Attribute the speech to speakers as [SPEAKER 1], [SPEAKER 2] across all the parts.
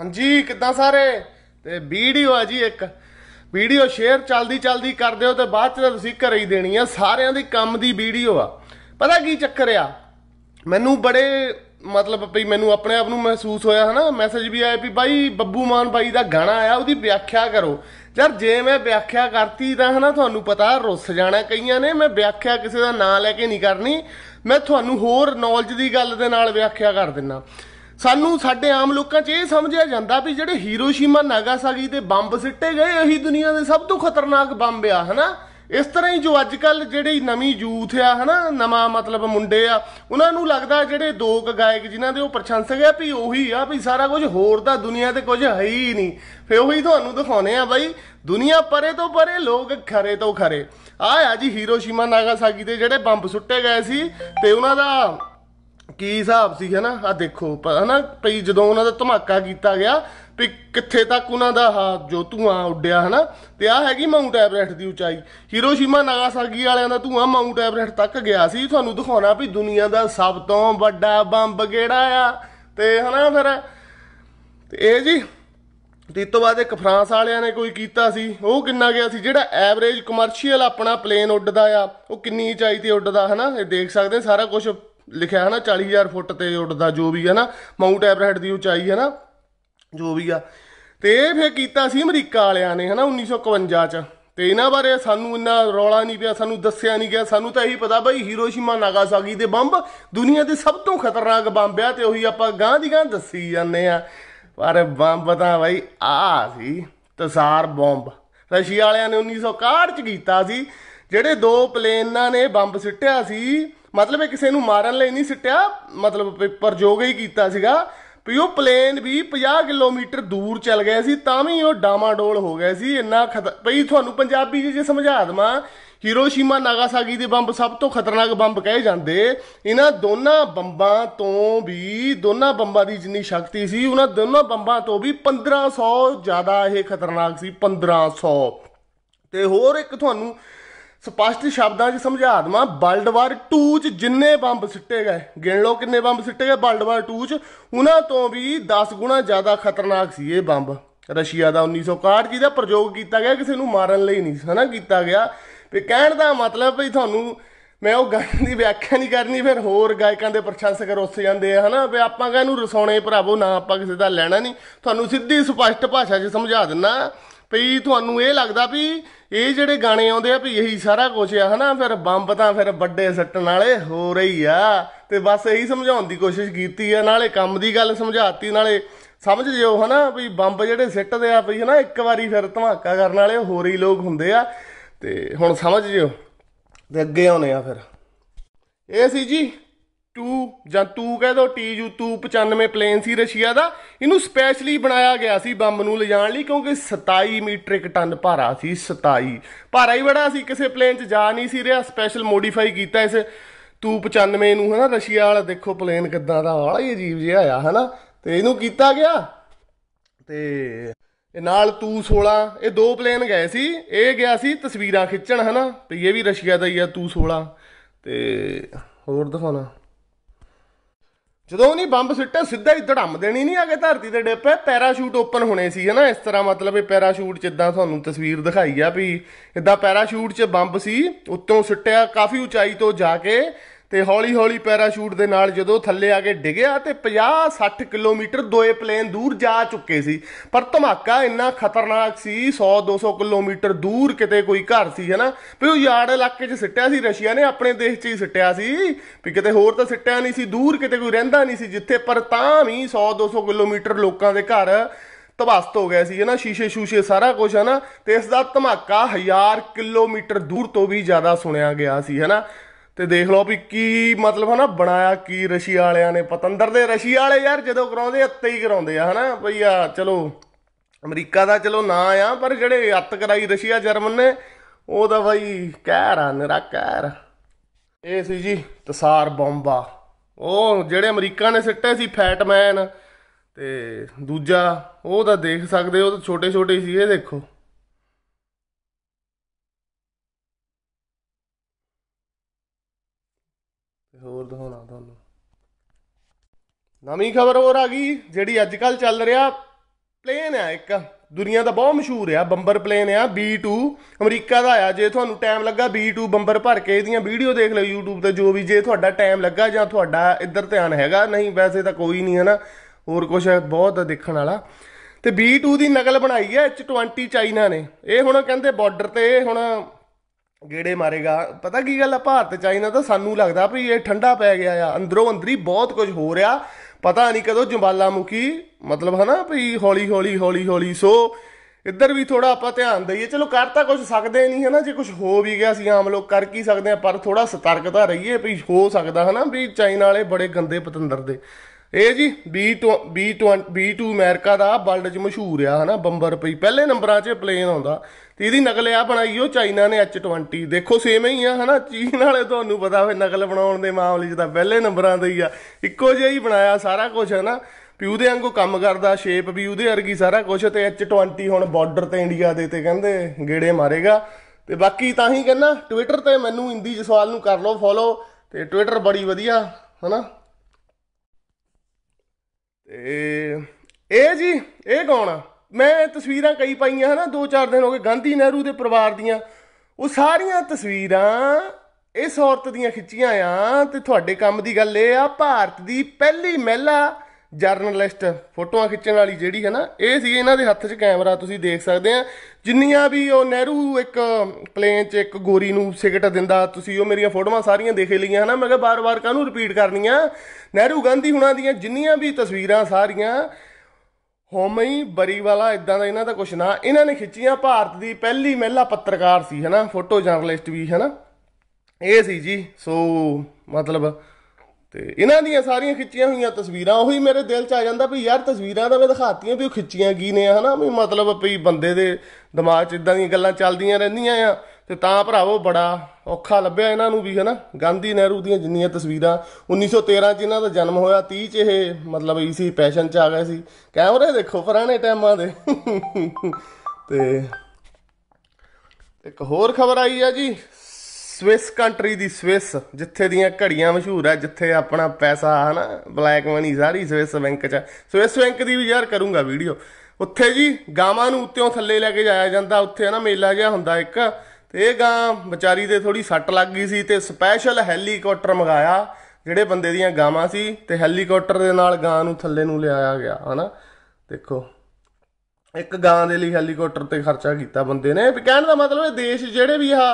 [SPEAKER 1] ਹਾਂਜੀ ਕਿੱਦਾਂ ਸਾਰੇ ਤੇ ਵੀਡੀਓ ਆ ਜੀ ਇੱਕ ਵੀਡੀਓ ਸ਼ੇਅਰ ਚਲਦੀ ਚਲਦੀ ਕਰ ਦਿਓ ਤੇ ਬਾਅਦ ਚ ਤੁਸੀਂ ਘਰੇ ਹੀ ਦੇਣੀ ਆ ਸਾਰਿਆਂ ਦੀ ਕੰਮ ਦੀ ਵੀਡੀਓ ਆ ਪਤਾ ਕੀ ਚੱਕਰ ਆ ਮੈਨੂੰ ਬੜੇ ਮਤਲਬ ਵੀ ਮੈਨੂੰ ਆਪਣੇ ਆਪ ਨੂੰ ਮਹਿਸੂਸ ਹੋਇਆ ਹਨਾ ਮੈਸੇਜ ਵੀ ਆਇਆ ਵੀ ਬਾਈ ਬੱਬੂ ਮਾਨ ਬਾਈ ਦਾ ਗਾਣਾ ਆਇਆ ਉਹਦੀ ਵਿਆਖਿਆ ਕਰੋ ਯਾਰ ਜੇ ਮੈਂ ਵਿਆਖਿਆ ਕਰਤੀ ਤਾਂ ਹਨਾ ਤੁਹਾਨੂੰ ਪਤਾ ਰੁੱਸ ਜਾਣਾ ਕਈਆਂ ਨੇ ਮੈਂ ਵਿਆਖਿਆ ਕਿਸੇ ਦਾ ਨਾਂ ਲੈ ਕੇ ਨਹੀਂ ਕਰਨੀ ਮੈਂ ਤੁਹਾਨੂੰ ਹੋਰ ਨੌਲੇਜ ਦੀ ਗੱਲ ਦੇ ਨਾਲ ਵਿਆਖਿਆ ਕਰ ਦਿੰਨਾ ਸਾਨੂੰ ਸਾਡੇ ਆਮ ਲੋਕਾਂ 'ਚ ਇਹ ਸਮਝਿਆ ਜਾਂਦਾ ਵੀ ਜਿਹੜੇ ਹੀਰੋਸ਼ੀਮਾ ਨਾਗਾਸਾਕੀ ਤੇ ਬੰਬ ਸਿੱਟੇ ਗਏ ਇਹੀ ਦੁਨੀਆ ਦੇ ਸਭ ਤੋਂ ਖਤਰਨਾਕ ਬੰਬ ਆ ਹਨਾ ਇਸ ਤਰ੍ਹਾਂ ਹੀ ਜੋ ਅੱਜ ਕੱਲ ਜਿਹੜੀ ਨਵੀਂ ਯੂਥ ਆ ਹਨਾ ਨਵਾਂ ਮਤਲਬ ਮੁੰਡੇ ਆ ਉਹਨਾਂ ਨੂੰ ਲੱਗਦਾ ਜਿਹੜੇ ਦੋ ਗਾਇਕ ਜਿਨ੍ਹਾਂ ਦੇ ਉਹ ਪ੍ਰਸ਼ੰਸਕ ਆ ਵੀ ਉਹੀ ਆ ਵੀ ਸਾਰਾ ਕੁਝ ਹੋਰ ਤਾਂ ਦੁਨੀਆ ਤੇ ਕੁਝ ਹੈ ਹੀ ਨਹੀਂ ਫੇ ਉਹੀ ਤੁਹਾਨੂੰ ਦਿਖਾਉਨੇ ਆ ਬਾਈ ਦੁਨੀਆ ਪਰੇ ਤੋਂ ਪਰੇ ਲੋਕ ਖਰੇ ਤੋਂ ਖਰੇ ਆ ਆ ਜੀ ਹੀਰੋਸ਼ੀਮਾ ਨਾਗਾਸਾਕੀ ਤੇ ਜਿਹੜੇ ਬੰਬ ਸੁੱਟੇ ਗਏ ਸੀ ਤੇ ਉਹਨਾਂ ਦਾ ਕੀ ਹਿਸਾਬ ਸੀ ਹੈਨਾ ਆ ਦੇਖੋ ਪਤਾ ਹਨਾ ਭਈ ਜਦੋਂ ਉਹਨਾਂ ਦਾ ਧਮਾਕਾ ਕੀਤਾ ਗਿਆ ਵੀ ਕਿੱਥੇ ਤੱਕ ਉਹਨਾਂ ਦਾ ਆਹ ਜੋ ਧੂਆਂ ਉੱਡਿਆ ਹੈਨਾ ਤੇ ਆ ਹੈਗੀ ਮਾਊਂਟ ਐਵਰੈਸਟ ਦੀ ਉਚਾਈ ਹੀਰੋਸ਼ੀਮਾ ਨਾਗਾਸਾਕੀ ਵਾਲਿਆਂ ਦਾ ਧੂਆਂ ਮਾਊਂਟ ਐਵਰੈਸਟ ਤੱਕ ਗਿਆ ਸੀ ਤੁਹਾਨੂੰ ਦਿਖਾਉਣਾ ਵੀ ਦੁਨੀਆ ਦਾ ਸਭ ਤੋਂ ਵੱਡਾ ਬੰਬ ਕਿਹੜਾ ਆ ਤੇ ਹਨਾ ਫਿਰ ਤੇ ਇਹ ਜੀ ਤੇ ਤੋਂ ਬਾਅਦ ਇੱਕ ਫਰਾਂਸ ਵਾਲਿਆਂ ਨੇ ਕੋਈ ਕੀਤਾ ਸੀ ਉਹ ਕਿੰਨਾ ਗਿਆ ਸੀ ਜਿਹੜਾ ਐਵਰੇਜ ਕਮਰਸ਼ੀਅਲ ਆਪਣਾ ਪਲੇਨ ਉੱਡਦਾ ਆ ਉਹ ਕਿੰਨੀ ਉਚਾਈ ਤੇ ਉੱਡਦਾ ਹਨਾ ਇਹ ਦੇਖ ਸਕਦੇ ਸਾਰਾ ਕੁਝ ਲਿਖਿਆ ਹੈ ਨਾ 40000 ਫੁੱਟ ਤੇ ਉੱਡਦਾ ਜੋ ਵੀ ਹੈ ਨਾ ਮਾਊਂਟ ਐਵਰੈਸਟ ਦੀ ਉਚਾਈ ਹੈ ਨਾ ਜੋ ਵੀ ਆ ਤੇ ਇਹ ਫੇਰ ਕੀਤਾ ਸੀ ਅਮਰੀਕਾ ਵਾਲਿਆਂ ਨੇ ਹਨਾ 1951 ਚ ਤੇ ਇਹਨਾਂ ਬਾਰੇ ਸਾਨੂੰ ਇੰਨਾ ਰੌਲਾ ਨਹੀਂ ਪਿਆ ਸਾਨੂੰ ਦੱਸਿਆ ਨਹੀਂ ਗਿਆ ਸਾਨੂੰ ਤਾਂ ਇਹੀ ਪਤਾ ਬਈ ਹੀਰੋਸ਼ੀਮਾ ਨਾਗਾਸਾਕੀ ਦੇ ਬੰਬ ਦੁਨੀਆ ਦੇ ਸਭ ਤੋਂ ਖਤਰਨਾਕ ਬੰਬ ਆ ਤੇ ਉਹੀ ਆਪਾਂ ਗਾਂ ਦੀ ਗਾਂ ਦੱਸੀ ਜਾਂਦੇ ਆ ਪਰ ਬੰਬ ਤਾਂ ਬਈ ਆ ਸੀ ਤਸਾਰ ਬੰਬ ਰਸ਼ੀਆ ਵਾਲਿਆਂ ਨੇ 1961 ਚ ਕੀਤਾ ਸੀ ਜਿਹੜੇ ਦੋ ਪਲੇਨਾਂ ਨੇ ਬੰਬ ਸਿੱਟਿਆ ਸੀ ਮਤਲਬ ਇਹ ਕਿਸੇ ਨੂੰ ਮਾਰਨ ਲਈ ਨਹੀਂ ਸਿੱਟਿਆ ਮਤਲਬ ਪ੍ਰਯੋਗ ਹੀ ਕੀਤਾ ਸੀਗਾ ਵੀ ਉਹ ਪਲੇਨ ਵੀ 50 ਕਿਲੋਮੀਟਰ ਦੂਰ ਚੱਲ ਗਿਆ ਸੀ ਤਾਂ ਵੀ ਉਹ ਡਾਮਾਡੋਲ ਹੋ ਗਿਆ ਸੀ ਇੰਨਾ ਭਈ ਤੁਹਾਨੂੰ ਪੰਜਾਬੀ ਜੇ ਸਮਝਾ ਦਵਾਂ ਹੀਰੋਸ਼ੀਮਾ ਨਾਗਾਸਾਕੀ ਦੇ ਬੰਬ ਸਭ ਤੋਂ ਖਤਰਨਾਕ ਬੰਬ ਕਹੇ ਜਾਂਦੇ ਇਹਨਾਂ ਦੋਨਾਂ ਬੰਬਾਂ ਤੋਂ ਵੀ ਦੋਨਾਂ ਬੰਬਾਂ ਦੀ ਜਿੰਨੀ ਸ਼ਕਤੀ ਸੀ ਉਹਨਾਂ ਦੋਨਾਂ ਬੰਬਾਂ ਤੋਂ ਵੀ 1500 ਜ਼ਿਆਦਾ ਇਹ ਖਤਰਨਾਕ ਸੀ 1500 ਤੇ ਹੋਰ ਇੱਕ ਤੁਹਾਨੂੰ ਸਪਸ਼ਟ ਸ਼ਬਦਾਂ 'ਚ ਸਮਝਾ ਦਵਾਂ ਵਰਲਡ ਵਾਰ 2 'ਚ ਜਿੰਨੇ ਬੰਬ ਸਿੱਟੇ ਗਏ ਗਿਣ ਲਓ ਕਿੰਨੇ ਬੰਬ ਸਿੱਟੇ ਗਏ ਵਰਲਡ ਵਾਰ 2 'ਚ ਉਹਨਾਂ ਤੋਂ ਵੀ 10 ਗੁਣਾ ਜ਼ਿਆਦਾ ਖਤਰਨਾਕ ਸੀ ਇਹ ਬੰਬ ਰਸ਼ੀਆ ਦਾ 1961 ਜਿਹਦਾ ਪ੍ਰਯੋਗ ਕੀਤਾ ਗਿਆ ਕਿਸੇ ਨੂੰ ਮਾਰਨ ਲਈ ਨਹੀਂ ਹਨਾ ਕੀਤਾ ਗਿਆ ਵੀ ਕਹਿਣ ਦਾ ਮਤਲਬ ਵੀ ਤੁਹਾਨੂੰ ਮੈਂ ਉਹ ਗੱਲ ਦੀ ਵਿਆਖਿਆ ਨਹੀਂ ਕਰਨੀ ਫਿਰ ਹੋਰ ਗਾਇਕਾਂ ਦੇ ਪ੍ਰਸ਼ੰਸਕ ਰੋਸ ਜਾਂਦੇ ਆ ਹਨਾ ਵੀ ਆਪਾਂ ਕਾ ਇਹਨੂੰ ਰਸੋਣੇ ਭਰਾਵੋ ਨਾ ਆਪਾਂ ਕਿਸੇ ਦਾ ਲੈਣਾ ਨਹੀਂ ਤੁਹਾਨੂੰ ਸਿੱਧੀ ਸਪਸ਼ਟ ਭਾਸ਼ਾ 'ਚ ਸਮਝਾ ਦਿੰਨਾ ਭਈ ਤੁਹਾਨੂੰ ਇਹ ਲੱਗਦਾ ਵੀ ਇਹ ਜਿਹੜੇ ਗਾਣੇ ਆਉਂਦੇ ਆ ਵੀ ਇਹੀ ਸਾਰਾ ਕੁਝ ਆ ਹਨਾ ਫਿਰ ਬੰਬ ਤਾਂ ਫਿਰ ਵੱਡੇ ਸੱਟਣ ਵਾਲੇ ਹੋ ਰਹੀ ਆ ਤੇ ਬਸ ਇਹੀ ਸਮਝਾਉਣ ਦੀ ਕੋਸ਼ਿਸ਼ ਕੀਤੀ ਆ ਨਾਲੇ ਕੰਮ ਦੀ ਗੱਲ ਸਮਝਾਤੀ ਨਾਲੇ ਸਮਝ ਜਿਓ ਹਨਾ ਵੀ ਬੰਬ ਜਿਹੜੇ ਸਿੱਟਦੇ ਆ ਵੀ ਹਨਾ ਇੱਕ ਵਾਰੀ ਫਿਰ ਧਮਾਕਾ ਕਰਨ ਵਾਲੇ ਹੋਰ ਹੀ ਲੋਕ ਹੁੰਦੇ ਆ ਤੇ ਹੁਣ ਸਮਝ ਜਿਓ ਤੇ ਅੱਗੇ ਆਉਨੇ ਆ ਫਿਰ ਇਹ ਸੀ ਜੀ ਟੂ ਜਾਂ ਤੂ ਕਹਿ ਦੋ ਟੀ ਯੂ ਤੂ 95 ਪਲੇਨ ਸੀ ਰਸ਼ੀਆ ਦਾ ਇਹਨੂੰ ਸਪੈਸ਼ਲੀ ਬਣਾਇਆ ਗਿਆ ਸੀ ਬੰਬ ਨੂੰ ਲਿਜਾਣ ਲਈ ਕਿਉਂਕਿ 27 ਮੀਟ੍ਰਿਕ ਟਨ ਭਾਰਾ ਸੀ 27 ਭਾਰਾ ਹੀ ਬੜਾ ਸੀ ਕਿਸੇ ਪਲੇਨ 'ਚ ਜਾ ਨਹੀਂ ਸੀ ਰਿਹਾ ਸਪੈਸ਼ਲ ਮੋਡੀਫਾਈ ਕੀਤਾ ਇਸ ਤੂ 95 ਨੂੰ ਹਨਾ ਰਸ਼ੀਆ ਵਾਲਾ ਦੇਖੋ ਪਲੇਨ ਕਿੱਦਾਂ ਦਾ ਵਾਲਾ ਹੀ ਅਜੀਬ ਜਿਹਾ ਆ ਹਨਾ ਤੇ ਇਹਨੂੰ ਕੀਤਾ ਗਿਆ ਤੇ ਇਹ ਨਾਲ ਤੂ 16 ਇਹ ਦੋ ਪਲੇਨ ਗਏ ਸੀ ਇਹ ਗਿਆ ਸੀ ਤਸਵੀਰਾਂ ਖਿੱਚਣ ਹਨਾ ਤੇ ਇਹ ਵੀ ਰਸ਼ੀਆ ਦਾ ਹੀ ਆ ਤੂ 16 ਤੇ ਹੋਰ ਦਿਖਾਉਣਾ ਜਦੋਂ ਉਹਨੇ ਬੰਬ ਸਿੱਟਿਆ ਸਿੱਧਾ ਹੀ ਧੜਮ ਦੇਣੀ ਨਹੀਂ ਆਗੇ ਧਰਤੀ ਤੇ ਡਿੱਪੇ ਪੈਰਾਸ਼ੂਟ ਓਪਨ ਹੋਣੇ ਸੀ ਹਨਾ ਇਸ ਤਰ੍ਹਾਂ ਮਤਲਬ ਇਹ ਪੈਰਾਸ਼ੂਟ ਜਿੱਦਾਂ ਤੁਹਾਨੂੰ ਤਸਵੀਰ ਦਿਖਾਈ ਆ ਵੀ ਇਦਾਂ ਪੈਰਾਸ਼ੂਟ 'ਚ ਬੰਬ ਸੀ ਉੱਤੋਂ ਸਿੱਟਿਆ ਕਾਫੀ ਉਚਾਈ ਤੋਂ ਜਾ ਕੇ ਤੇ ਹੌਲੀ-ਹੌਲੀ ਪੈਰਾਸ਼ੂਟ ਦੇ ਨਾਲ ਜਦੋਂ ਥੱਲੇ ਆ ਕੇ ਡਿਗਿਆ ਤੇ 50-60 ਕਿਲੋਮੀਟਰ ਦੋਏ ਪਲੇਨ ਦੂਰ ਜਾ ਚੁੱਕੇ ਸੀ ਪਰ ਧਮਾਕਾ ਇੰਨਾ ਖਤਰਨਾਕ ਸੀ 100-200 ਕਿਲੋਮੀਟਰ ਦੂਰ ਕਿਤੇ ਕੋਈ ਘਰ ਸੀ ਹੈਨਾ ਵੀ ਉਹ ਯਾਰਡ ਇਲਾਕੇ 'ਚ ਸਿੱਟਿਆ ਸੀ ਰਸ਼ੀਆ ਨੇ ਆਪਣੇ ਦੇਸ਼ 'ਚ ਹੀ ਸਿੱਟਿਆ ਸੀ ਵੀ ਕਿਤੇ ਹੋਰ ਤਾਂ ਸਿੱਟਿਆ ਨਹੀਂ ਸੀ ਦੂਰ ਕਿਤੇ ਕੋਈ ਰਹਿੰਦਾ ਨਹੀਂ ਸੀ ਜਿੱਥੇ ਪਰ ਤਾਂ ਵੀ 100-200 ਕਿਲੋਮੀਟਰ ਲੋਕਾਂ ਦੇ ਘਰ ਤਬਾਸਤ ਹੋ ਗਿਆ ਸੀ ਹੈ ਨਾ ਸ਼ੀਸ਼ੇ ਸ਼ੂਸ਼ੇ ਸਾਰਾ ਕੁਝ ਹੈ ਨਾ ਤੇ ਇਸ ਦਾ ਧਮਾਕਾ 1000 ਕਿਲੋਮੀਟਰ ਦੂਰ ਤੋਂ ਵੀ ਜ਼ਿਆਦਾ ਸੁਣਿਆ ਗਿਆ ਸੀ ਹੈ ਨਾ ਤੇ ਦੇਖ ਲਓ ਵੀ ਕੀ ਮਤਲਬ ਹੈ ਨਾ ਬਣਾਇਆ ਕੀ ਰਸ਼ੀ ਵਾਲਿਆਂ ਨੇ ਪਤੰਦਰ ਦੇ ਰਸ਼ੀ ਵਾਲੇ ਯਾਰ ਜਦੋਂ ਕਰਾਉਂਦੇ ਅੱਤੇ ਹੀ ਕਰਾਉਂਦੇ ਆ ਹਨਾ ਭਈਆ ਆ ਚਲੋ ਅਮਰੀਕਾ ਦਾ ਚਲੋ ਨਾ ਆ ਪਰ ਜਿਹੜੇ ਅੱਤ ਕਰਾਈ ਰਸ਼ੀਆ ਜਰਮਨ ਨੇ ਉਹ ਤਾਂ ਬਈ ਕਹਿਰ ਆ ਨਿਰਾਕਰ ਇਹ ਸੀ ਜੀ ਤਸਾਰ ਬੰਬਾ ਉਹ ਜਿਹੜੇ ਅਮਰੀਕਾ ਨੇ ਸਿੱਟੇ ਸੀ ਫੈਟਮੈਨ ਤੇ ਦੂਜਾ ਉਹ ਤਾਂ ਦੇਖ ਸਕਦੇ ਹੋ ਤਾਂ ਛੋਟੇ ਛੋਟੇ ਸੀ ਇਹ ਦੇਖੋ ਹੋਰ ਦਿਖਾਉਣਾ ਤੁਹਾਨੂੰ ਨਵੀਂ ਖਬਰ ਹੋਰ ਆ ਗਈ ਜਿਹੜੀ ਅੱਜ ਕੱਲ ਚੱਲ ਰਿਹਾ ਪਲੇਨ ਆ ਇੱਕ ਦੁਨੀਆ ਦਾ ਬਹੁਤ ਮਸ਼ਹੂਰ ਆ ਬੰਬਰ ਪਲੇਨ ਆ B2 ਅਮਰੀਕਾ ਦਾ ਆ ਜੇ ਤੁਹਾਨੂੰ ਟਾਈਮ ਲੱਗਾ B2 ਬੰਬਰ ਭਰ ਕੇ ਇਹਦੀਆਂ ਵੀਡੀਓ ਦੇਖ ਲਓ YouTube ਤੇ ਜੋ ਵੀ ਜੇ ਤੁਹਾਡਾ ਟਾਈਮ ਲੱਗਾ ਜਾਂ ਤੁਹਾਡਾ ਇੱਧਰ ਧਿਆਨ ਹੈਗਾ ਨਹੀਂ ਵੈਸੇ ਤਾਂ ਕੋਈ ਨਹੀਂ ਹੈ ਨਾ ਹੋਰ ਕੁਝ ਬਹੁਤ ਦੇਖਣ ਵਾਲਾ ਤੇ B2 ਦੀ ਨਕਲ ਬਣਾਈ ਹੈ H20 ਚਾਈਨਾ ਨੇ ਇਹ ਹੁਣ ਕਹਿੰਦੇ ਬਾਰਡਰ ਤੇ ਹੁਣ ਗੇੜੇ ਮਾਰੇਗਾ ਪਤਾ ਕੀ ਗੱਲ ਆ ਭਾਰਤ ਚਾਈਨਾ ਤਾਂ ਸਾਨੂੰ ਲੱਗਦਾ ਵੀ ਇਹ ਠੰਡਾ ਪੈ ਗਿਆ ਆ ਅੰਦਰੋਂ ਅੰਦਰੀ ਬਹੁਤ ਕੁਝ ਹੋ ਰਿਹਾ ਪਤਾ ਨਹੀਂ ਕਦੋਂ ਜੰਬਾਲਾ ਮੁਕੀ ਮਤਲਬ ਹਨਾ ਵੀ ਹੌਲੀ ਹੌਲੀ ਹੌਲੀ ਹੌਲੀ ਸੋ ਇੱਧਰ ਵੀ ਥੋੜਾ ਆਪਾਂ ਧਿਆਨ ਦਈਏ ਚਲੋ ਕਰ ਤਾਂ ਕੁਝ ਸਕਦੇ ਨਹੀਂ ਹਨਾ ਜੇ ਕੁਝ ਹੋ ਵੀ ਗਿਆ ਸੀ ਆਮ ਲੋਕ ਕਰ ਕੀ ਸਕਦੇ ਆ ਪਰ ਥੋੜਾ ਸਤਰਕਤਾ ਰਹੀਏ ਵੀ ਹੋ ਸਕਦਾ ਹਨਾ ਵੀ ਚਾਈਨਾ ਵਾਲੇ ਬੜੇ ਗੰਦੇ ਪਤੰਦਰ ਦੇ ਇਹ ਜੀ B2 B2 B2 ਅਮਰੀਕਾ ਦਾ ਵਰਲਡ 'ਚ ਮਸ਼ਹੂਰ ਆ ਹਨਾ ਬੰਬਰ ਪਈ ਪਹਿਲੇ ਨੰਬਰਾਂ 'ਚ ਪਲੇਨ ਆਉਂਦਾ ਤੇ ਇਹਦੀ ਨਕਲ ਆ ਬਣਾਈ ਉਹ ਚਾਈਨਾ ਨੇ H20 ਦੇਖੋ ਸੇਮ ਹੀ ਆ ਹਨਾ ਚੀਨ ਵਾਲੇ ਤੁਹਾਨੂੰ ਪਤਾ ਹੋਵੇ ਨਕਲ ਬਣਾਉਣ ਦੇ ਮਾਮਲੇ 'ਚ ਤਾਂ ਪਹਿਲੇ ਨੰਬਰਾਂ ਦੇ ਹੀ ਆ ਇੱਕੋ ਜਿਹਾ ਹੀ ਬਣਾਇਆ ਸਾਰਾ ਕੁਝ ਹਨਾ ਪਿਊ ਉਹਦੇ ਵਾਂਗੂ ਕੰਮ ਕਰਦਾ ਸ਼ੇਪ ਵੀ ਉਹਦੇ ਵਰਗੀ ਸਾਰਾ ਕੁਝ ਤੇ H20 ਹੁਣ ਬਾਰਡਰ ਤੇ ਇੰਡੀਆ ਦੇ ਤੇ ਕਹਿੰਦੇ ਗੇੜੇ ਮਾਰੇਗਾ ਤੇ ਬਾਕੀ ਤਾਂ ਹੀ ਕਹਿੰਦਾ ਟਵਿੱਟਰ ਤੇ ਮੈਨੂੰ ਹਿੰਦੀ ਜਸਵਾਲ ਨੂੰ ਕਰ ਲਓ ਫੋਲੋ ਤੇ ਟਵਿੱਟਰ ਬੜੀ ਵਧੀਆ ਹਨਾ ਤੇ ਇਹ ਜੀ ਇਹ ਕੌਣ ਆ ਮੈਂ ਤਸਵੀਰਾਂ ਕਈ ਪਾਈਆਂ ਹਨਾ ਦੋ ਚਾਰ ਦਿਨ ਹੋ ਗਏ ਗਾਂਧੀ ਨਹਿਰੂ ਦੇ ਪਰਿਵਾਰ ਦੀਆਂ ਉਹ ਸਾਰੀਆਂ ਤਸਵੀਰਾਂ ਇਸ ਔਰਤ ਦੀਆਂ ਖਿੱਚੀਆਂ ਆ ਤੇ ਤੁਹਾਡੇ ਕੰਮ ਦੀ ਗੱਲ ਇਹ ਆ ਭਾਰਤ ਦੀ ਪਹਿਲੀ ਮਹਿਲਾ ਜਰਨਲਿਸਟ ਫੋਟੋਆਂ ਖਿੱਚਣ ਵਾਲੀ ਜਿਹੜੀ ਹੈ ਨਾ ਇਹ ਸੀ ਇਹਨਾਂ ਦੇ ਹੱਥ 'ਚ ਕੈਮਰਾ ਤੁਸੀਂ ਦੇਖ ਸਕਦੇ ਆ ਜਿੰਨੀਆਂ ਵੀ ਉਹ ਨਹਿਰੂ ਇੱਕ ਪਲੇਨ 'ਚ ਇੱਕ ਗੋਰੀ ਨੂੰ ਸਿਗਰਟ ਦਿੰਦਾ ਤੁਸੀਂ ਉਹ ਮੇਰੀਆਂ ਫੋਟੋਆਂ ਸਾਰੀਆਂ ਦੇਖ ਲਈਆਂ ਹਨਾ ਮੈਂ ਕਿਹਾ ਬਾਰ-ਬਾਰ ਕਾਹਨੂੰ ਰਿਪੀਟ ਕਰਨੀਆਂ ਨਹਿਰੂ ਗਾਂਧੀ ਹੁਣਾਂ ਦੀਆਂ ਜਿੰਨੀਆਂ ਵੀ ਤਸਵੀਰਾਂ ਸਾਰੀਆਂ ਹੋਮਈ ਬਰੀਵਾਲਾ ਇਦਾਂ ਦਾ ਇਹਨਾਂ ਦਾ ਕੁਛ ਨਾ ਇਹਨਾਂ ਨੇ ਖਿੱਚੀਆਂ ਭਾਰਤ ਦੀ ਪਹਿਲੀ ਮਹਿਲਾ ਪੱਤਰਕਾਰ ਸੀ ਹਨਾ ਫੋਟੋ ਜਰਨਲਿਸਟ ਵੀ ਹਨਾ ਇਹ ਸੀ ਜੀ ਸੋ ਮਤਲਬ ਤੇ ਇਹਨਾਂ ਦੀਆਂ ਸਾਰੀਆਂ ਖਿੱਚੀਆਂ ਹੋਈਆਂ ਤਸਵੀਰਾਂ ਉਹੀ ਮੇਰੇ ਦਿਲ 'ਚ ਆ ਜਾਂਦਾ ਵੀ ਯਾਰ ਤਸਵੀਰਾਂ ਤਾਂ ਮੈਂ ਦਿਖਾਤੀਆਂ ਵੀ ਉਹ ਖਿੱਚੀਆਂ ਕੀ ਨੇ ਹਨਾ ਵੀ ਮਤਲਬ ਵੀ ਬੰਦੇ ਦੇ ਦਿਮਾਗ 'ਚ ਇਦਾਂ ਦੀਆਂ ਗੱਲਾਂ ਚੱਲਦੀਆਂ ਰਹਿੰਦੀਆਂ ਆ ਤੇ ਤਾਂ ਭਰਾਵੋ ਬੜਾ ਔਖਾ ਲੱਭਿਆ ਇਹਨਾਂ ਨੂੰ ਵੀ ਹਨਾ ਗਾਂਧੀ ਨਹਿਰੂ ਦੀਆਂ ਜਿੰਨੀਆਂ ਤਸਵੀਰਾਂ 1913 'ਚ ਇਹਨਾਂ ਦਾ ਜਨਮ ਹੋਇਆ 30 'ਚ ਇਹ ਮਤਲਬ ਈਸੀ ਪੈਸ਼ਨ 'ਚ ਆ ਗਏ ਸੀ ਕੈਮਰੇ ਦੇਖੋ ਪੁਰਾਣੇ ਟਾਈਮਾਂ ਦੇ ਤੇ ਇੱਕ ਹੋਰ ਖਬਰ ਆਈ ਆ ਜੀ ਸਵਿਸ ਕੰਟਰੀ ਦੀ ਸਵਿਸ ਜਿੱਥੇ ਦੀਆਂ ਘੜੀਆਂ ਮਸ਼ਹੂਰ ਆ ਜਿੱਥੇ ਆਪਣਾ ਪੈਸਾ ਨਾ ਬਲੈਕ ਮਨੀ ਸਾਰੀ ਸਵਿਸ ਬੈਂਕ ਚ ਸਵਿਸ ਬੈਂਕ ਦੀ ਵੀ ਯਾਰ ਕਰੂੰਗਾ ਵੀਡੀਓ ਉੱਥੇ ਜੀ ਗਾਵਾਂ ਨੂੰ ਉੱਤੇੋਂ ਥੱਲੇ ਲੈ ਕੇ ਜਾਇਆ ਜਾਂਦਾ ਉੱਥੇ ਨਾ ਮੇਲਾ ਜਿਹਾ ਹੁੰਦਾ ਇੱਕ ਤੇ ਇਹ ਗਾਂ ਵਿਚਾਰੀ ਦੇ ਥੋੜੀ ਸੱਟ ਲੱਗ ਗਈ ਸੀ ਤੇ ਸਪੈਸ਼ਲ ਹੈਲੀਕਾਪਟਰ ਮੰਗਾਇਆ ਜਿਹੜੇ ਬੰਦੇ ਦੀਆਂ ਗਾਵਾਂ ਸੀ ਤੇ ਹੈਲੀਕਾਪਟਰ ਦੇ ਨਾਲ ਗਾਂ ਨੂੰ ਥੱਲੇ ਨੂੰ ਲਿਆਇਆ ਗਿਆ ਹਨਾ ਦੇਖੋ ਇੱਕ ਗਾਂ ਦੇ ਲਈ ਹੈਲੀਕਾਪਟਰ ਤੇ ਖਰਚਾ ਕੀਤਾ ਬੰਦੇ ਨੇ ਕਹਿਣ ਦਾ ਮਤਲਬ ਇਹ ਦੇਸ਼ ਜਿਹੜੇ ਵੀ ਆ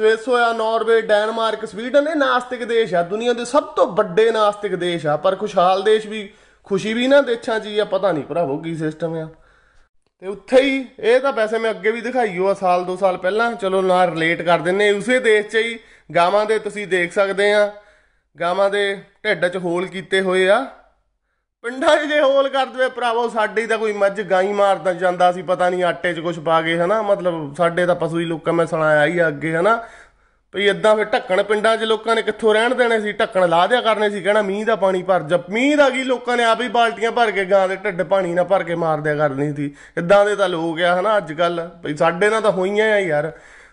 [SPEAKER 1] ਹੋਇਆ ਨਾਰਵੇ ਡੈਨਮਾਰਕ ਸਵੀਡਨ ਇਹ ਨਾਸਤਿਕ ਦੇਸ਼ ਆ ਦੁਨੀਆ ਦੇ ਸਭ ਤੋਂ ਵੱਡੇ ਨਾਸਤਿਕ ਦੇਸ਼ ਆ ਪਰ ਖੁਸ਼ਹਾਲ ਦੇਸ਼ ਵੀ ਖੁਸ਼ੀ ਵੀ ਨਾ ਦੇਖਾਂ ਜੀ ਆ ਪਤਾ ਨਹੀਂ ਭਰਾਵੋ ਕੀ ਸਿਸਟਮ ਆ ਤੇ ਉੱਥੇ ਹੀ ਇਹ ਤਾਂ ਪੈਸੇ ਮੈਂ ਅੱਗੇ ਵੀ ਦਿਖਾਈਓ ਆ ਸਾਲ 2 ਸਾਲ ਪਹਿਲਾਂ ਚਲੋ ਨਾਲ ਰਿਲੇਟ ਕਰ ਦਿੰਨੇ ਉਸੇ ਦੇਸ਼ 'ਚ ਹੀ ਗਾਵਾਂ ਦੇ ਤੁਸੀਂ ਦੇਖ ਸਕਦੇ ਆ ਗਾਵਾਂ ਦੇ ਢਿੱਡ 'ਚ ਹੋਲ ਕੀਤੇ ਹੋਏ ਆ ਪਿੰਡਾਂ 'ਚ ਜੇ ਹੋਲ ਕਰ ਦਵੇ ਭਰਾਵੋ ਸਾਡੀ ਤਾਂ ਕੋਈ ਮੱਝ ਗਾਈ ਮਾਰਦਾ ਜਾਂਦਾ ਸੀ ਪਤਾ ਨਹੀਂ ਆਟੇ 'ਚ ਕੁਝ ਪਾ ਕੇ ਹਨਾ ਮਤਲਬ ਸਾਡੇ ਤਾਂ ਪਸ਼ੂ ਹੀ ਲੋਕਾਂ ਮੈਂ ਸੁਣਾਇਆ ਹੀ ਅੱਗੇ ਹਨਾ ਵੀ ਇਦਾਂ ਫੇ ਢੱਕਣ ਪਿੰਡਾਂ 'ਚ ਲੋਕਾਂ ਨੇ ਕਿੱਥੋਂ ਰਹਿਣ ਦੇਣੇ ਸੀ ਢੱਕਣ ਲਾ ਦਿਆ ਕਰਨੇ ਸੀ ਕਹਿਣਾ ਮੀਂਹ ਦਾ ਪਾਣੀ ਭਰ ਜਾ ਮੀਂਹ ਦਾ ਕੀ ਲੋਕਾਂ ਨੇ ਆਪ ਹੀ ਬਾਲਟੀਆਂ ਭਰ ਕੇ ਗਾਂ ਦੇ ਢੱਡ ਪਾਣੀ ਨਾਲ ਭਰ ਕੇ ਮਾਰ ਦਿਆ ਕਰਨੀ ਸੀ ਇਦਾਂ ਦੇ ਤਾਂ ਲੋਕ ਆ ਹਨਾ ਅੱਜ ਕੱਲ ਵੀ ਸਾਡੇ ਨਾਲ ਤਾਂ ਹੋਈਆਂ ਆ ਯਾਰ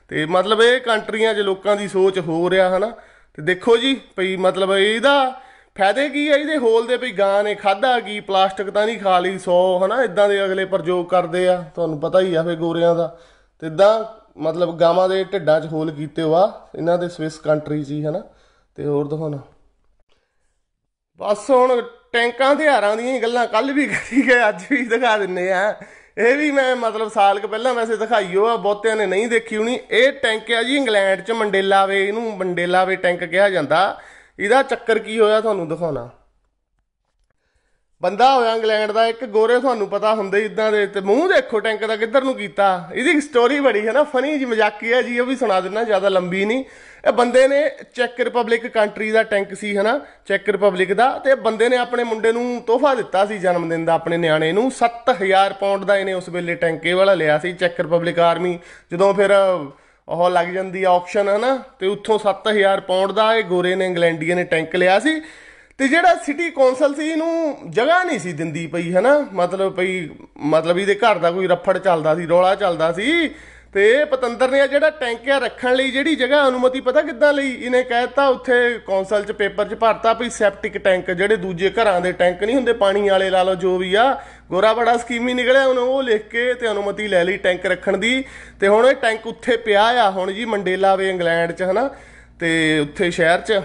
[SPEAKER 1] ਤੇ ਮਤਲਬ ਇਹ ਕੰਟਰੀਆਂ 'ਚ ਲੋਕਾਂ ਦੀ ਸੋਚ ਹੋ ਰਿਹਾ ਹਨਾ ਤੇ ਦੇਖੋ ਜੀ ਭਈ ਮਤਲਬ ਇਹਦਾ ਫਾਇਦੇ ਕੀ ਆ ਇਹਦੇ ਹੋਲ ਦੇ ਵੀ ਗਾਂ ਨੇ ਖਾਦਾ ਕੀ ਪਲਾਸਟਿਕ ਤਾਂ ਨਹੀਂ ਖਾ ਲਈ 100 ਹਨਾ ਇਦਾਂ ਦੇ ਅਗਲੇ ਪ੍ਰਯੋਗ ਕਰਦੇ ਆ ਤੁਹਾਨੂੰ ਪਤਾ ਹੀ ਆ ਫੇ ਗੋਰਿਆਂ ਦਾ ਤੇ ਇਦਾਂ ਮਤਲਬ ਗਾਵਾਂ ਦੇ ਢਿੱਡਾਂ 'ਚ ਹੋਲ ਕੀਤੇ ਹੋਆ ਇਹਨਾਂ ਦੇ ਸਵਿਸ ਕੰਟਰੀ 'ਚ ਹੀ ਹਨਾ ਤੇ ਹੋਰ ਦਿਖਾਉਣਾ ਬਸ ਹੁਣ ਟੈਂਕਾਂ ਤੇ ਹਾਰਾਂ ਦੀਆਂ ਗੱਲਾਂ ਕੱਲ ਵੀ ਕਰੀ ਗਏ ਅੱਜ ਵੀ ਦਿਖਾ ਦਿੰਨੇ ਆ ਇਹ ਵੀ ਮੈਂ ਮਤਲਬ ਸਾਲ ਕ ਪਹਿਲਾਂ ਵੈਸੇ ਦਿਖਾਈਓ ਆ ਬਹੁਤਿਆਂ ਨੇ ਨਹੀਂ ਦੇਖੀ ਹੋਣੀ ਇਹ ਟੈਂਕ ਆ ਜੀ ਇੰਗਲੈਂਡ 'ਚ ਮੰਡੇਲਾ ਵੇ ਇਹਨੂੰ ਮੰਡੇਲਾ ਵੇ ਟੈਂਕ ਕਿਹਾ ਜਾਂਦਾ ਇਹਦਾ ਚੱਕਰ ਕੀ ਹੋਇਆ ਤੁਹਾਨੂੰ ਦਿਖਾਉਣਾ ਬੰਦਾ ਹੋਇਆ ਇੰਗਲੈਂਡ ਦਾ ਇੱਕ ਗੋਰੇ ਤੁਹਾਨੂੰ ਪਤਾ ਹੁੰਦਾ ਹੀ ਇਦਾਂ ਦੇ ਤੇ ਮੂੰਹ ਦੇਖੋ ਟੈਂਕ ਦਾ ਕਿੱਧਰ ਨੂੰ ਕੀਤਾ ਇਹਦੀ ਸਟੋਰੀ ਬੜੀ ਹੈ ਨਾ ਫਨੀ ਜੀ ਮਜ਼ਾਕੀ ਹੈ ਜੀ ਉਹ ਵੀ ਸੁਣਾ ਦਿੰਦਾ ਜ਼ਿਆਦਾ ਲੰਬੀ ਨਹੀਂ ਇਹ ਬੰਦੇ ਨੇ ਚੈੱਕ ਰਿਪਬਲਿਕ ਕੰਟਰੀ ਦਾ ਟੈਂਕ ਸੀ ਹੈ ਨਾ ਚੈੱਕ ਰਿਪਬਲਿਕ ਦਾ ਤੇ ਬੰਦੇ ਨੇ ਆਪਣੇ ਮੁੰਡੇ ਨੂੰ ਤੋਹਫਾ ਦਿੱਤਾ ਸੀ ਜਨਮ ਦਿਨ ਦਾ ਆਪਣੇ ਨਿਆਣੇ ਨੂੰ 7000 ਪਾਉਂਡ ਦਾ ਇਹਨੇ ਉਸ ਵੇਲੇ ਟੈਂਕੇ ਵਾਲਾ ਲਿਆ ਸੀ ਚੈੱਕ ਰਿਪਬਲਿਕ ਆਰਮੀ ਜਦੋਂ ਫਿਰ ਉਹ ਲੱਗ ਜਾਂਦੀ ਆ ਆਪਸ਼ਨ ਹੈ ਨਾ ਤੇ ਉੱਥੋਂ 7000 ਪਾਉਂਡ ਦਾ ਇਹ ਗੋਰੇ ਨੇ ਇੰਗਲੈਂਡੀਆ ਨੇ ਟੈਂਕ ਲਿਆ ਸੀ ਤੇ ਜਿਹੜਾ ਸਿਟੀ ਕੌਂਸਲ ਸੀ ਇਹਨੂੰ ਜਗ੍ਹਾ ਨਹੀਂ ਸੀ ਦਿੰਦੀ ਪਈ ਹੈ ਨਾ ਮਤਲਬ ਪਈ ਮਤਲਬ ਇਹਦੇ ਘਰ ਦਾ ਕੋਈ ਰਫੜ ਚੱਲਦਾ ਸੀ ਰੋਲਾ ਚੱਲਦਾ ਸੀ ਤੇ ਪਤੰਦਰ ਨੇ ਜਿਹੜਾ ਟੈਂਕਿਆ ਰੱਖਣ ਲਈ ਜਿਹੜੀ ਜਗ੍ਹਾ ਅਨੁਮਤੀ ਪਤਾ ਕਿੱਦਾਂ ਲਈ ਇਹਨੇ ਕਹਿਤਾ ਉੱਥੇ ਕੌਂਸਲ 'ਚ ਪੇਪਰ 'ਚ ਭਰਤਾ ਵੀ ਸੈਪਟਿਕ ਟੈਂਕ ਜਿਹੜੇ ਦੂਜੇ ਘਰਾਂ ਦੇ ਟੈਂਕ ਨਹੀਂ ਹੁੰਦੇ ਪਾਣੀ ਵਾਲੇ ਲਾ ਲਓ ਜੋ ਵੀ ਆ ਗੋਰਾ ਬੜਾ ਸਕੀਮ ਹੀ ਨਿਕਲਿਆ ਉਹਨੂੰ ਉਹ ਲਿਖ ਕੇ ਤੇ ਅਨੁਮਤੀ ਲੈ ਲਈ ਟੈਂਕ ਰੱਖਣ ਦੀ ਤੇ ਹੁਣ ਇਹ ਟੈਂਕ ਉੱਥੇ ਪਿਆ ਆ ਹੁਣ ਜੀ ਮੰਡੇਲਾ ਵੇ ਇੰਗਲੈਂਡ 'ਚ ਹਨਾ ਤੇ ਉੱਥੇ ਸ਼ਹਿਰ 'ਚ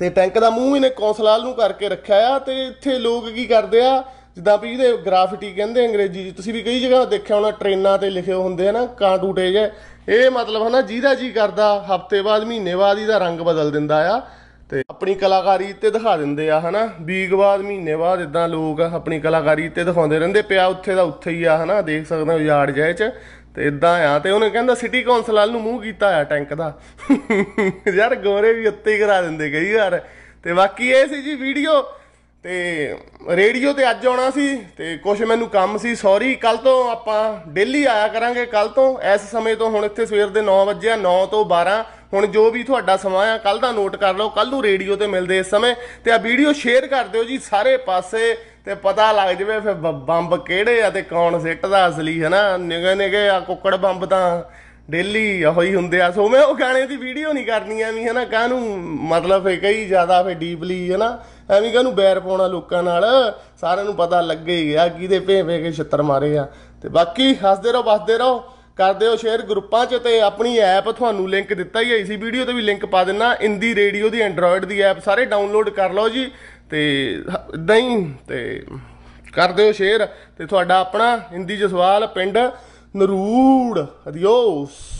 [SPEAKER 1] ਤੇ ਟੈਂਕ ਦਾ ਮੂੰਹ ਇਹਨੇ ਕੌਂਸਲਾਲ ਨੂੰ ਕਰਕੇ ਰੱਖਿਆ ਆ ਤੇ ਇੱਥੇ ਲੋਕ ਕੀ ਕਰਦੇ ਆ ਜਿੱਦਾਂ ਵੀ ਇਹਦੇ ਗ੍ਰਾਫਿਟੀ ਕਹਿੰਦੇ ਅੰਗਰੇਜ਼ੀ ਜੀ ਤੁਸੀਂ ਵੀ ਕਈ ਜਗ੍ਹਾ ਦੇਖਿਆ ਹੋਣਾ ਟ੍ਰੇਨਾਂ ਤੇ ਲਿਖੇ ਹੁੰਦੇ ਹਨ ਕਾਂਟੂਟੇ ਜੇ ਇਹ ਮਤਲਬ ਹਨਾ ਜਿਹਦਾ ਜੀ ਕਰਦਾ ਹਫਤੇ ਬਾਅਦ ਮਹੀਨੇ ਬਾਅਦ ਇਹਦਾ ਰੰਗ ਬਦਲ ਦਿੰਦਾ ਆ ਤੇ ਆਪਣੀ ਕਲਾਕਾਰੀ ਤੇ ਦਿਖਾ ਦਿੰਦੇ ਆ ਹਨਾ ਵੀਕ ਬਾਅਦ ਮਹੀਨੇ ਬਾਅਦ ਇਦਾਂ ਲੋਕ ਆਪਣੀ ਕਲਾਕਾਰੀ ਤੇ ਦਿਖਾਉਂਦੇ ਰਹਿੰਦੇ ਪਿਆ ਉੱਥੇ ਦਾ ਉੱਥੇ ਹੀ ਆ ਹਨਾ ਦੇਖ ਸਕਦੇ ਹੋ ਯਾਰ ਜਾਇ ਚ ਤੇ ਇਦਾਂ ਆ ਤੇ ਉਹਨੇ ਕਹਿੰਦਾ ਸਿਟੀ ਕੌਂਸਲ ਵਾਲ ਨੂੰ ਮੂੰਹ ਕੀਤਾ ਆ ਟੈਂਕ ਦਾ ਯਾਰ ਗੋਰੇ ਵੀ ਉੱਤੇ ਹੀ ਕਰਾ ਦਿੰਦੇ ਕਈ ਵਾਰ ਤੇ ਬਾਕੀ ਇਹ ਸੀ ਜੀ ਵੀਡੀਓ ਤੇ ਰੇਡੀਓ ਤੇ ਅੱਜ ਆਉਣਾ ਸੀ ਤੇ ਕੁਝ ਮੈਨੂੰ ਕੰਮ ਸੀ ਸੌਰੀ ਕੱਲ ਤੋਂ ਆਪਾਂ ਡੇਲੀ ਆਇਆ ਕਰਾਂਗੇ ਕੱਲ ਤੋਂ ਇਸ ਸਮੇਂ ਤੋਂ ਹੁਣ ਇੱਥੇ ਸਵੇਰ ਦੇ 9 ਵਜੇ ਆ 9 ਤੋਂ 12 ਹੁਣ ਜੋ ਵੀ ਤੁਹਾਡਾ ਸਮਾਂ ਆ ਕੱਲ ਦਾ ਨੋਟ ਕਰ ਲਓ ਕੱਲ ਨੂੰ ਰੇਡੀਓ ਤੇ ਮਿਲਦੇ ਇਸ ਸਮੇਂ ਤੇ ਆ ਵੀਡੀਓ ਸ਼ੇਅਰ ਕਰ ਦਿਓ ਜੀ ਸਾਰੇ ਪਾਸੇ ਤੇ ਪਤਾ ਲੱਗ ਜਵੇ ਫਿਰ ਬੰਬ ਕਿਹੜੇ ਆ ਤੇ ਕੌਣ ਸਿੱਟਦਾ ਅਸਲੀ ਹੈ ਨਾ ਨਿਗੇ ਨਿਗੇ ਆ ਕੁੱਕੜ ਬੰਬ ਤਾਂ ਡੇਲੀ ਹੋਈ ਹੁੰਦੇ ਆ ਸੋ ਮੈਂ ਉਹ ਗਾਣੇ ਦੀ ਵੀਡੀਓ ਨਹੀਂ ਕਰਨੀ ਐ ਵੀ ਹਨਾ ਕਾਹਨੂੰ ਮਤਲਬ ਹੈ ਕਈ ਜ਼ਿਆਦਾ ਫੇ ਡੀਪਲੀ ਹਨਾ ਐਵੇਂ ਕਾਹਨੂੰ ਬੈਰ ਪਾਉਣਾ ਲੋਕਾਂ ਨਾਲ ਸਾਰਿਆਂ ਨੂੰ ਪਤਾ ਲੱਗੇ ਹੀ ਆ ਕਿਦੇ ਭੇਵੇਂ ਕੇ ਛੱਤਰ ਮਾਰੇ ਆ ਤੇ ਬਾਕੀ ਹੱਸਦੇ ਰਹੋ ਬਸਦੇ ਰਹੋ ਕਰਦੇ ਹੋ ਸ਼ੇਅਰ ਗਰੁੱਪਾਂ 'ਚ ਤੇ ਆਪਣੀ ਐਪ ਤੁਹਾਨੂੰ ਲਿੰਕ ਦਿੱਤਾ ਹੀ ਹੈ ਇਸੀ ਵੀਡੀਓ ਤੇ ਵੀ ਲਿੰਕ ਪਾ ਦਿੰਨਾ ਇੰਦੀ ਰੇਡੀਓ ਦੀ ਐਂਡਰੋਇਡ ਦੀ ਐਪ ਸਾਰੇ ਡਾਊਨਲੋਡ ਕਰ ਲਓ ਜੀ ਤੇ ਇਦਾਂ ਹੀ ਤੇ ਕਰਦੇ ਹੋ ਸ਼ੇਅਰ ਤੇ ਤੁਹਾਡਾ ਆਪਣਾ ਹਿੰਦੀ ਜਸਵਾਲ ਪਿੰਡ Naruura, Adiós.